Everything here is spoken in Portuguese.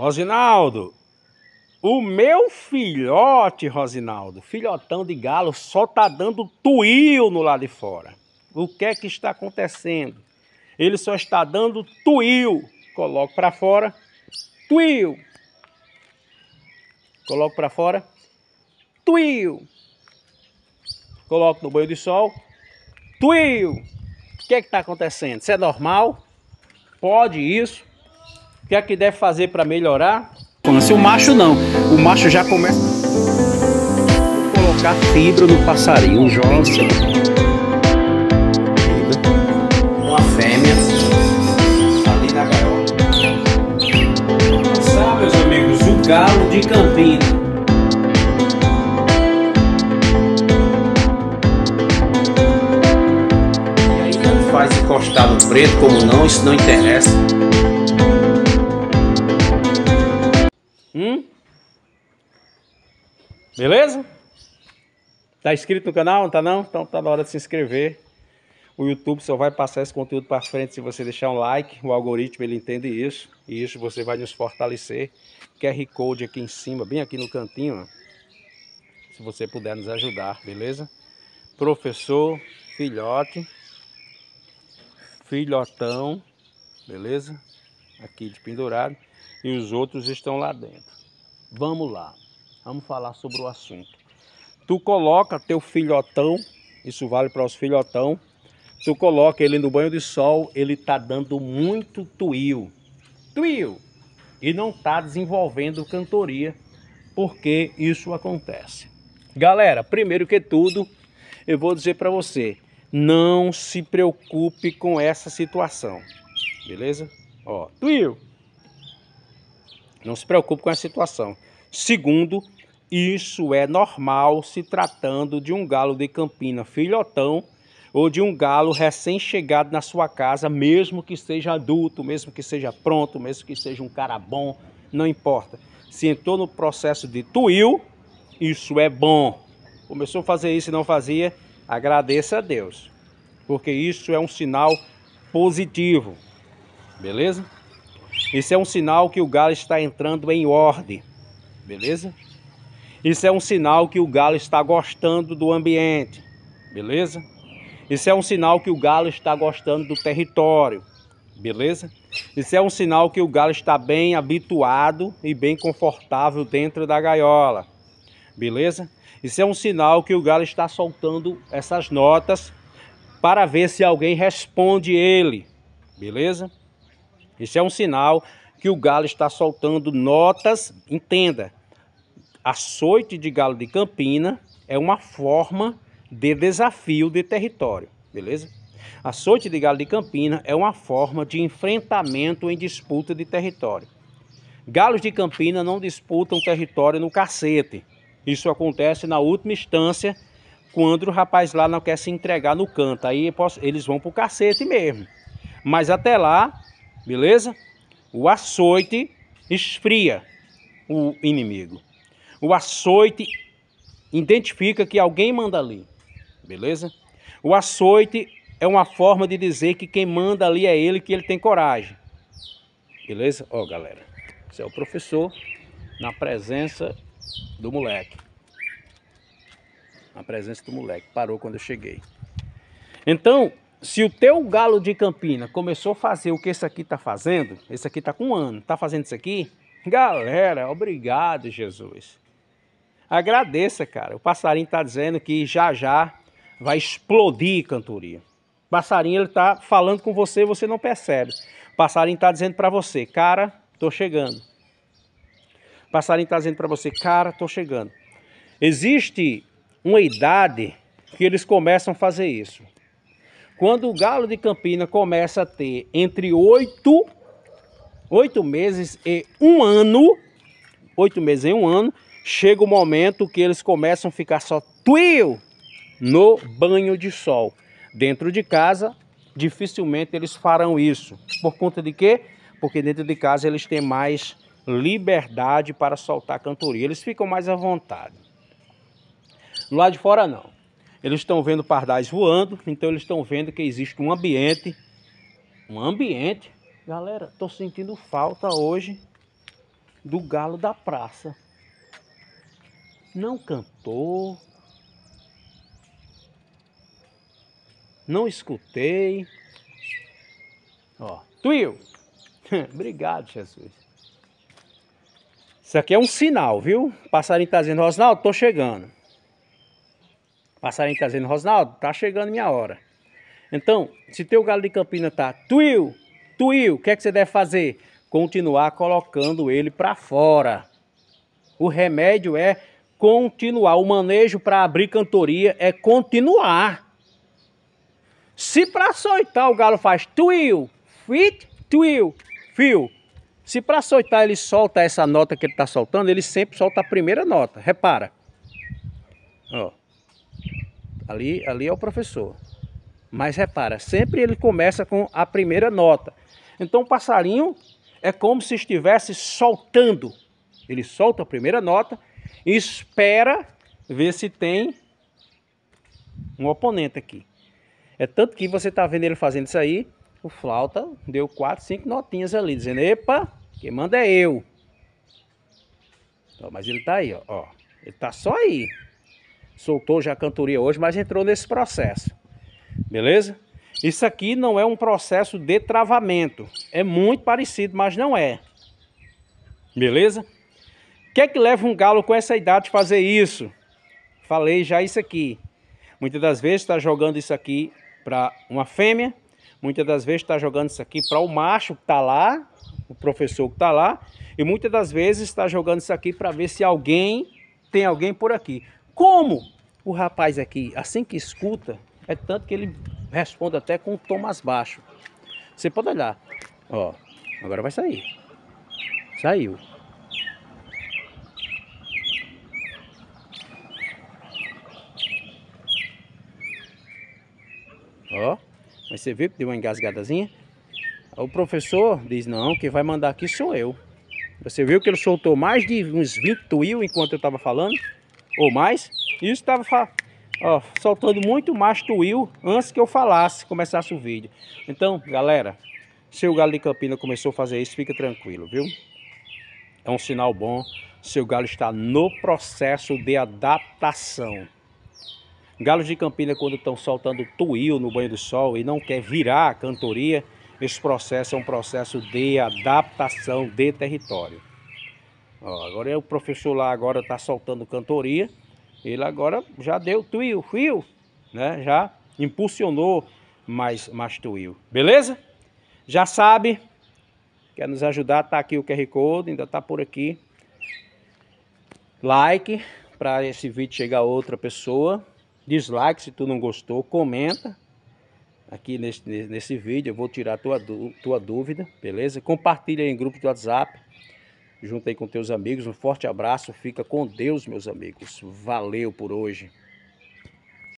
Rosinaldo, o meu filhote, Rosinaldo, filhotão de galo, só tá dando tuil no lado de fora. O que é que está acontecendo? Ele só está dando tuil. Coloco para fora, tuil. Coloco para fora, tuil. Coloco no banho de sol, tuil. O que é que está acontecendo? Isso é normal? Pode isso? O que é que deve fazer para melhorar? Se o macho não, o macho já começa a colocar fibra no passarinho, jovem. Assim. Uma fêmea ali na gaiola. Sabe, meus amigos, o galo de Campinas. faz encostado preto, como não, isso não interessa. Beleza? Tá inscrito no canal? Não tá não? Então tá na hora de se inscrever. O YouTube só vai passar esse conteúdo para frente se você deixar um like. O algoritmo ele entende isso. E isso você vai nos fortalecer. QR Code aqui em cima, bem aqui no cantinho. Ó. Se você puder nos ajudar, beleza? Professor Filhote. Filhotão. Beleza? Aqui de pendurado. E os outros estão lá dentro. Vamos lá. Vamos falar sobre o assunto. Tu coloca teu filhotão, isso vale para os filhotão, tu coloca ele no banho de sol, ele tá dando muito tuil. Tuil! E não tá desenvolvendo cantoria, porque isso acontece. Galera, primeiro que tudo, eu vou dizer para você, não se preocupe com essa situação, beleza? Ó, tuil! Não se preocupe com essa situação. Segundo, isso é normal se tratando de um galo de campina filhotão ou de um galo recém-chegado na sua casa, mesmo que seja adulto, mesmo que seja pronto, mesmo que seja um cara bom, não importa. Se entrou no processo de tuil, isso é bom. Começou a fazer isso e não fazia, agradeça a Deus, porque isso é um sinal positivo, beleza? Isso é um sinal que o galo está entrando em ordem, beleza? Isso é um sinal que o galo está gostando do ambiente, beleza? Isso é um sinal que o galo está gostando do território, beleza? Isso é um sinal que o galo está bem habituado e bem confortável dentro da gaiola, beleza? Isso é um sinal que o galo está soltando essas notas para ver se alguém responde ele, beleza? Isso é um sinal que o galo está soltando notas, entenda, Açoite de galo de campina é uma forma de desafio de território, beleza? Açoite de galo de campina é uma forma de enfrentamento em disputa de território. Galos de campina não disputam território no cacete. Isso acontece na última instância, quando o rapaz lá não quer se entregar no canto. Aí eles vão pro cacete mesmo. Mas até lá, beleza? O açoite esfria o inimigo. O açoite identifica que alguém manda ali, beleza? O açoite é uma forma de dizer que quem manda ali é ele, que ele tem coragem, beleza? Ó, galera, esse é o professor na presença do moleque. Na presença do moleque, parou quando eu cheguei. Então, se o teu galo de Campina começou a fazer o que esse aqui está fazendo, esse aqui está com um ano, está fazendo isso aqui, galera, obrigado, Jesus. Agradeça, cara. O passarinho está dizendo que já já vai explodir cantoria. O passarinho ele está falando com você e você não percebe. O passarinho está dizendo para você, cara, estou chegando. O passarinho está dizendo para você, cara, estou chegando. Existe uma idade que eles começam a fazer isso. Quando o galo de Campina começa a ter entre oito, oito meses e um ano, oito meses e um ano, chega o momento que eles começam a ficar só tuio no banho de sol. Dentro de casa, dificilmente eles farão isso. Por conta de quê? Porque dentro de casa eles têm mais liberdade para soltar cantoria. Eles ficam mais à vontade. Lá de fora, não. Eles estão vendo pardais voando, então eles estão vendo que existe um ambiente. Um ambiente. Galera, estou sentindo falta hoje do galo da praça não cantou, não escutei. Ó, tu Obrigado, Jesus. Isso aqui é um sinal, viu? passarinho está dizendo, Rosnaldo, tô chegando. passarinho está dizendo, Rosnaldo, tá chegando minha hora. Então, se teu galo de campina tá tuiu, tuiu, o que é que você deve fazer? Continuar colocando ele para fora. O remédio é continuar. O manejo para abrir cantoria é continuar. Se para soltar o galo faz tuil, fit, tuil, fio. Se para soltar ele solta essa nota que ele está soltando, ele sempre solta a primeira nota. Repara. Ó. Ali, ali é o professor. Mas repara, sempre ele começa com a primeira nota. Então o passarinho é como se estivesse soltando. Ele solta a primeira nota espera ver se tem um oponente aqui. É tanto que você está vendo ele fazendo isso aí, o flauta deu 4, 5 notinhas ali, dizendo, epa, quem manda é eu. Então, mas ele está aí, ó, ó, ele está só aí. Soltou já a cantoria hoje, mas entrou nesse processo, beleza? Isso aqui não é um processo de travamento, é muito parecido, mas não é, beleza? O que é que leva um galo com essa idade a fazer isso? Falei já isso aqui. Muitas das vezes está jogando isso aqui para uma fêmea, muitas das vezes está jogando isso aqui para o macho que está lá, o professor que está lá, e muitas das vezes está jogando isso aqui para ver se alguém tem alguém por aqui. Como o rapaz aqui, assim que escuta, é tanto que ele responde até com um tom mais baixo. Você pode olhar. Ó, agora vai sair. Saiu. Mas você viu que deu uma engasgadazinha? O professor diz, não, quem vai mandar aqui sou eu. Você viu que ele soltou mais de uns 20 tuil enquanto eu estava falando? Ou mais? Isso estava soltando muito mais tuil antes que eu falasse, começasse o vídeo. Então, galera, se o galo de Campina começou a fazer isso, fica tranquilo, viu? É um sinal bom. Seu galo está no processo de adaptação. Galos de Campina, quando estão soltando tuil no banho do sol e não quer virar a cantoria, esse processo é um processo de adaptação de território. Ó, agora é o professor lá agora está soltando cantoria, ele agora já deu tuil, fio, né? já impulsionou mais, mais tuil. Beleza? Já sabe, quer nos ajudar, está aqui o QR Code, ainda está por aqui. Like para esse vídeo chegar a outra pessoa dislike se tu não gostou, comenta aqui nesse, nesse vídeo, eu vou tirar tua, tua dúvida, beleza? Compartilha em grupo de WhatsApp, junta aí com teus amigos, um forte abraço, fica com Deus, meus amigos. Valeu por hoje.